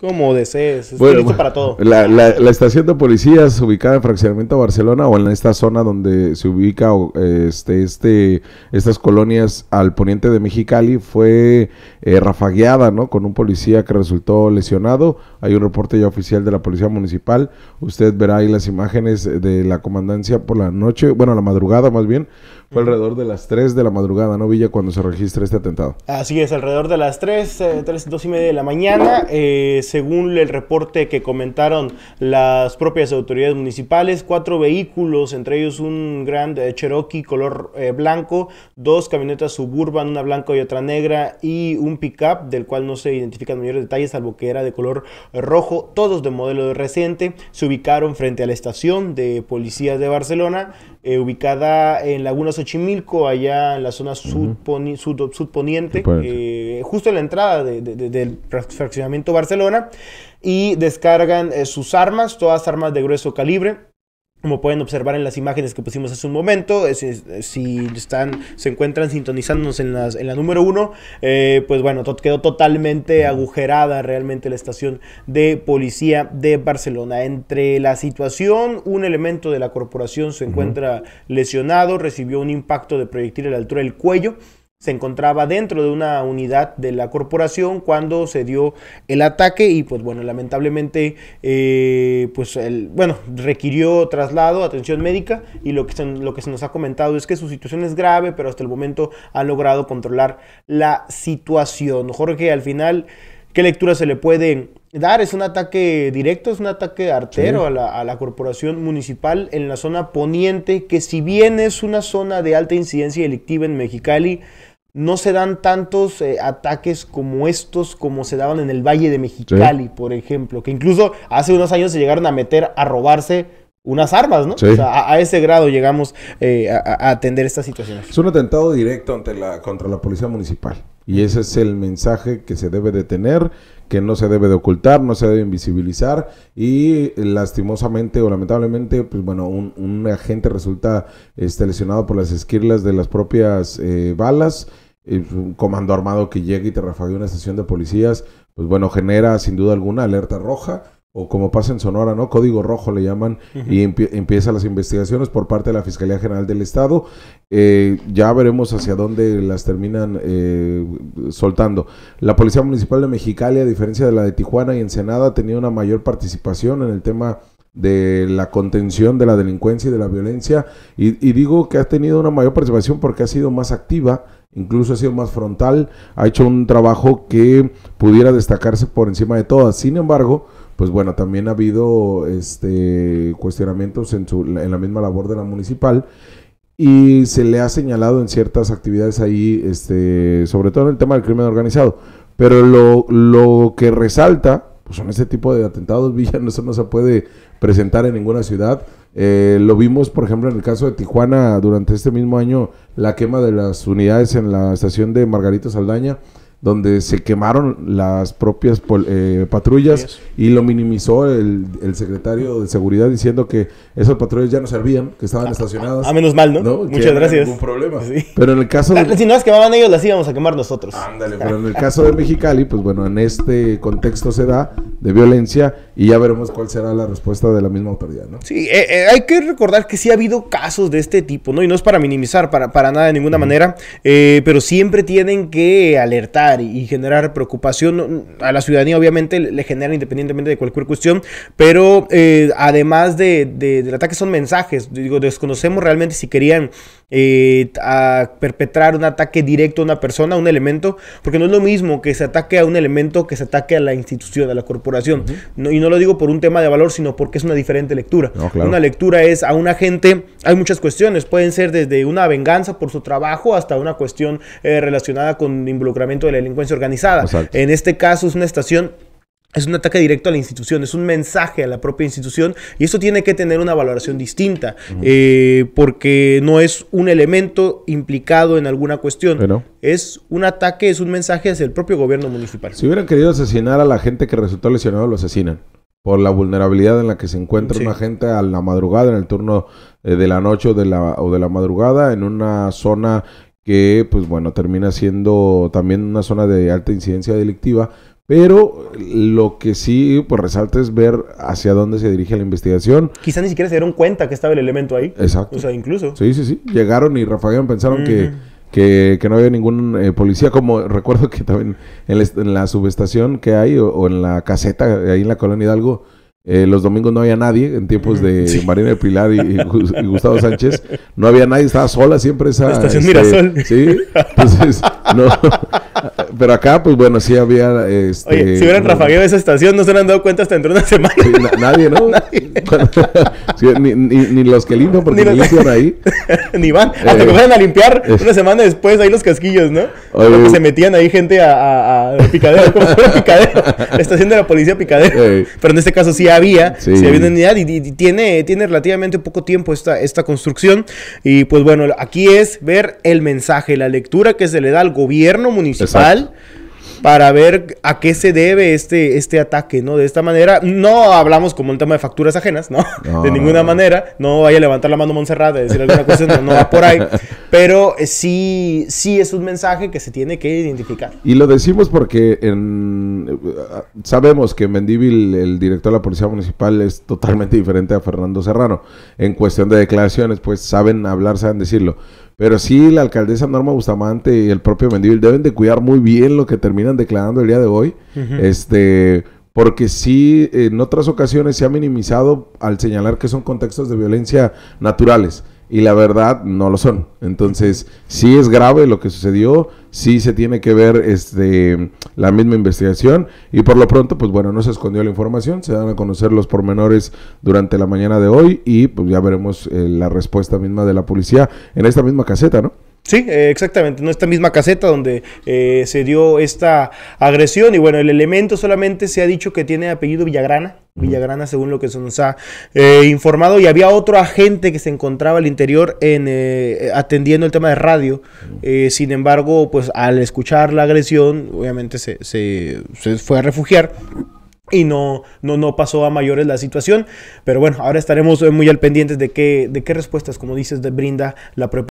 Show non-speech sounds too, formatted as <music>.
Como desees, es bueno, para todo. La, la, estación de policías ubicada en Fraccionamiento Barcelona o en esta zona donde se ubica este, este, estas colonias al poniente de Mexicali fue eh, rafagueada ¿no? con un policía que resultó lesionado. Hay un reporte ya oficial de la Policía Municipal. Usted verá ahí las imágenes de la comandancia por la noche, bueno, la madrugada más bien, fue alrededor de las 3 de la madrugada, ¿no, Villa? Cuando se registra este atentado. Así es, alrededor de las 3, tres 3 eh, y media de la mañana. Eh, según el reporte que comentaron las propias autoridades municipales, cuatro vehículos, entre ellos un Grand Cherokee color eh, blanco, dos camionetas suburban, una blanca y otra negra, y un pickup del cual no se identifican mayores detalles, salvo que era de color rojo, todos de modelo reciente, se ubicaron frente a la estación de policías de Barcelona eh, ubicada en Laguna Xochimilco, allá en la zona sudponiente, eh, justo en la entrada del fraccionamiento Barcelona, y descargan eh, sus armas, todas armas de grueso calibre. Como pueden observar en las imágenes que pusimos hace un momento, si, están, se encuentran sintonizándonos en, la número uno, eh, pues bueno, quedó totalmente agujerada realmente la estación de policía de Barcelona. Entre la situación, un elemento de la corporación se encuentra lesionado, recibió un impacto de proyectil a la altura del cuello, se encontraba dentro de una unidad de la corporación cuando se dio el ataque y pues bueno lamentablemente eh, pues el, bueno requirió traslado atención médica y lo que, se, lo que se nos ha comentado es que su situación es grave pero hasta el momento ha logrado controlar la situación Jorge al final qué lectura se le puede dar. Es un ataque directo, es un ataque artero a, la, a, la, corporación municipal en la zona poniente, que si bien es una zona de alta incidencia delictiva en Mexicali, no se dan tantos eh, ataques como estos, como se daban en el Valle de Mexicali, por ejemplo, que incluso hace unos años se llegaron a meter a robarse unas armas, ¿no? O sea, a, ese grado llegamos eh, a, atender estas situaciones. Es un atentado directo ante la, contra la policía municipal. Y ese es el mensaje que se debe de tener, que no se debe de ocultar, no se debe invisibilizar y lastimosamente o lamentablemente, pues bueno, un, agente resulta este, lesionado por las esquirlas de las propias eh, balas, un comando armado que llega y te una estación de policías, pues bueno, genera sin duda alguna alerta roja o como pasa en Sonora, ¿no? Código rojo le llaman, y empieza empiezan las investigaciones por parte de la Fiscalía General del Estado. Eh, ya veremos hacia dónde las terminan eh, soltando. La Policía Municipal de Mexicali, a diferencia de la de Tijuana y Ensenada, tenía una mayor participación en el tema de la contención de la delincuencia y de la violencia. Y, digo que ha tenido una mayor participación porque ha sido más activa, incluso ha sido más frontal, ha hecho un trabajo que pudiera destacarse por encima de todas. Sin embargo, pues bueno, también ha habido este, cuestionamientos en, su, en la misma labor de la municipal y se le ha señalado en ciertas actividades ahí, este, sobre todo en el tema del crimen organizado. Pero lo, lo que resalta pues son ese tipo de atentados, <laughs> Villa, eso no se puede presentar en ninguna ciudad. Eh, lo vimos, por ejemplo, en el caso de Tijuana durante este mismo año, la quema de las unidades en la estación de Margarita Saldaña donde se quemaron las propias eh, patrullas y lo minimizó el, secretario de seguridad diciendo que esas patrullas ya no servían, que estaban estacionadas. A, ah, menos mal, ¿no? Muchas gracias. problema. Pero en el caso ah, de... Si no las quemaban ellos, las íbamos a quemar nosotros. Ándale, pero en el caso de Mexicali, pues bueno, en este contexto se da de violencia y ya veremos cuál será la respuesta de la misma autoridad, ¿no? Sí, eh, eh, hay que recordar que sí ha habido casos de este tipo, ¿no? Y no es para minimizar para, nada de ninguna manera, eh, pero siempre tienen que alertar y, generar preocupación a la ciudadanía, obviamente le, generan independientemente de cualquier cuestión, pero además de, del ataque son mensajes, digo, desconocemos realmente si querían perpetrar un ataque directo a una persona, a un elemento, porque no es lo mismo que se ataque a un elemento que se ataque a la institución, a la corporación, y no no lo digo por un tema de valor, sino porque es una diferente lectura. Una lectura es a una gente, hay muchas cuestiones, pueden ser desde una venganza por su trabajo hasta una cuestión eh, relacionada con involucramiento de la delincuencia organizada. En este caso es una estación es un ataque directo a la institución, es un mensaje a la propia institución y eso tiene que tener una valoración distinta eh, porque no es un elemento implicado en alguna cuestión. Es un ataque, es un mensaje hacia el propio gobierno municipal. Si hubieran querido asesinar a la gente que resultó lesionado, lo asesinan por la vulnerabilidad en la que se encuentra una gente a la madrugada, en el turno eh, de la noche o de la, o de la madrugada, en una zona que, pues bueno, termina siendo también una zona de alta incidencia delictiva, pero lo que sí pues, resalta es ver hacia dónde se dirige la investigación. Quizás ni siquiera se dieron cuenta que estaba el elemento ahí. Exacto. O sea, incluso. Sí, sí, sí. Llegaron y Rafael pensaron que que, no había ningún eh, policía, como recuerdo que también en, la, subestación que hay o, en la caseta, ahí en la colonia Hidalgo, eh, los domingos no había nadie, en tiempos de sí. Marina Pilar y, Gustavo Sánchez, no había nadie, estaba sola siempre esa... Este, sí, entonces, no, pero acá, pues bueno, sí había. Este, Oye, si hubieran rafagueado esa estación, no se han dado cuenta hasta dentro de una semana. nadie, ¿no? <laughs> nadie. <laughs> ni, los que limpian, porque limpian ahí. <laughs> ni van. Hasta eh, que fueran a limpiar eh. una semana después ahí los casquillos, ¿no? se uh. metían ahí gente a, a, picadero, como fuera picadero. La estación de la policía picadero. Eh. Pero en este caso sí había, sí, sí había unidad y, y, tiene, tiene relativamente poco tiempo esta, esta construcción. Y pues bueno, aquí es ver el mensaje, la lectura que se le da al gobierno municipal para ver a qué se debe este, este ataque, ¿no? De esta manera, no hablamos como un tema de facturas ajenas, ¿no? de ninguna manera, no vaya a levantar la mano Montserrat y decir alguna cosa, no, va por ahí, pero eh, sí, sí es un mensaje que se tiene que identificar. Y lo decimos porque eh, sabemos que Mendívil, el director de la Policía Municipal, es totalmente diferente a Fernando Serrano en cuestión de declaraciones, pues saben hablar, saben decirlo pero sí, la alcaldesa Norma Bustamante y el propio Mendivil deben de cuidar muy bien lo que terminan declarando el día de hoy. Este, porque sí, en otras ocasiones se ha minimizado al señalar que son contextos de violencia naturales y la verdad no lo son. Entonces, sí es grave lo que sucedió, sí se tiene que ver este la misma investigación y por lo pronto, pues bueno, no se escondió la información, se dan a conocer los pormenores durante la mañana de hoy y pues ya veremos eh, la respuesta misma de la policía en esta misma caseta, ¿no? Sí, eh, exactamente, en esta misma caseta donde eh, se dio esta agresión y bueno, el elemento solamente se ha dicho que tiene apellido Villagrana, Villagrana según lo que se nos ha eh, informado y había otro agente que se encontraba al interior en, atendiendo el tema de radio, sin embargo, pues al escuchar la agresión, obviamente se, fue a refugiar y no, no, no pasó a mayores la situación, pero bueno, ahora estaremos muy al pendiente de qué, de qué respuestas, como dices, de brinda la propuesta